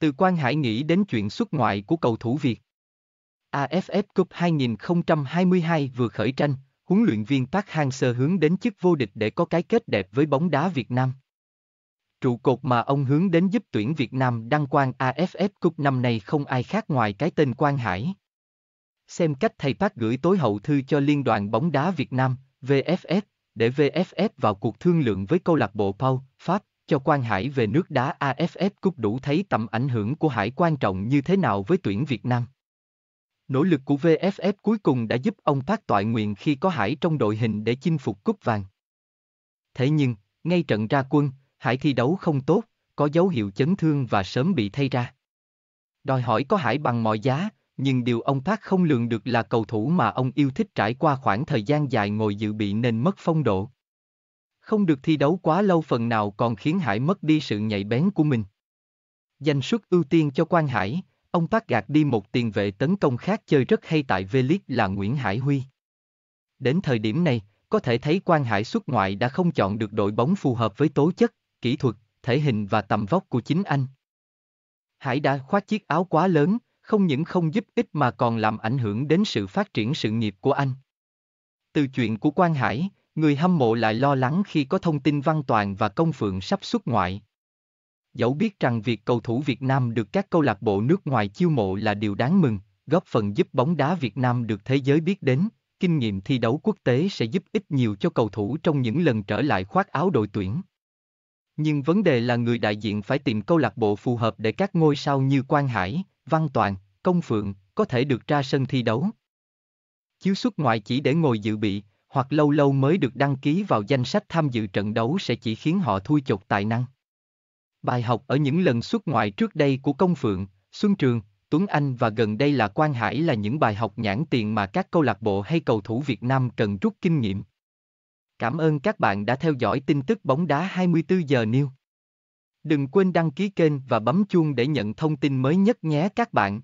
Từ Quang Hải nghĩ đến chuyện xuất ngoại của cầu thủ Việt. AFF Cup 2022 vừa khởi tranh, huấn luyện viên Park Hang-seo hướng đến chức vô địch để có cái kết đẹp với bóng đá Việt Nam. Trụ cột mà ông hướng đến giúp tuyển Việt Nam đăng quang AFF Cup năm nay không ai khác ngoài cái tên Quang Hải. Xem cách thầy Park gửi tối hậu thư cho Liên đoàn bóng đá Việt Nam, VFF, để VFF vào cuộc thương lượng với câu lạc bộ Paul, Pháp, cho Quang Hải về nước đá AFF Cup đủ thấy tầm ảnh hưởng của Hải quan trọng như thế nào với tuyển Việt Nam. Nỗ lực của VFF cuối cùng đã giúp ông Park tọa nguyện khi có Hải trong đội hình để chinh phục cúp vàng. Thế nhưng, ngay trận ra quân, Hải thi đấu không tốt, có dấu hiệu chấn thương và sớm bị thay ra. Đòi hỏi có Hải bằng mọi giá, nhưng điều ông Park không lường được là cầu thủ mà ông yêu thích trải qua khoảng thời gian dài ngồi dự bị nên mất phong độ. Không được thi đấu quá lâu phần nào còn khiến Hải mất đi sự nhạy bén của mình. Danh suất ưu tiên cho Quang Hải, ông tác gạt đi một tiền vệ tấn công khác chơi rất hay tại V-League là Nguyễn Hải Huy. Đến thời điểm này, có thể thấy Quang Hải xuất ngoại đã không chọn được đội bóng phù hợp với tố chất, kỹ thuật, thể hình và tầm vóc của chính anh. Hải đã khoác chiếc áo quá lớn, không những không giúp ích mà còn làm ảnh hưởng đến sự phát triển sự nghiệp của anh. Từ chuyện của Quang Hải, Người hâm mộ lại lo lắng khi có thông tin Văn Toàn và Công Phượng sắp xuất ngoại. Dẫu biết rằng việc cầu thủ Việt Nam được các câu lạc bộ nước ngoài chiêu mộ là điều đáng mừng, góp phần giúp bóng đá Việt Nam được thế giới biết đến, kinh nghiệm thi đấu quốc tế sẽ giúp ích nhiều cho cầu thủ trong những lần trở lại khoác áo đội tuyển. Nhưng vấn đề là người đại diện phải tìm câu lạc bộ phù hợp để các ngôi sao như Quang Hải, Văn Toàn, Công Phượng có thể được ra sân thi đấu. Chiếu xuất ngoại chỉ để ngồi dự bị, hoặc lâu lâu mới được đăng ký vào danh sách tham dự trận đấu sẽ chỉ khiến họ thui chột tài năng. Bài học ở những lần xuất ngoại trước đây của Công Phượng, Xuân Trường, Tuấn Anh và gần đây là Quang Hải là những bài học nhãn tiền mà các câu lạc bộ hay cầu thủ Việt Nam cần rút kinh nghiệm. Cảm ơn các bạn đã theo dõi tin tức bóng đá 24 giờ New. Đừng quên đăng ký kênh và bấm chuông để nhận thông tin mới nhất nhé các bạn.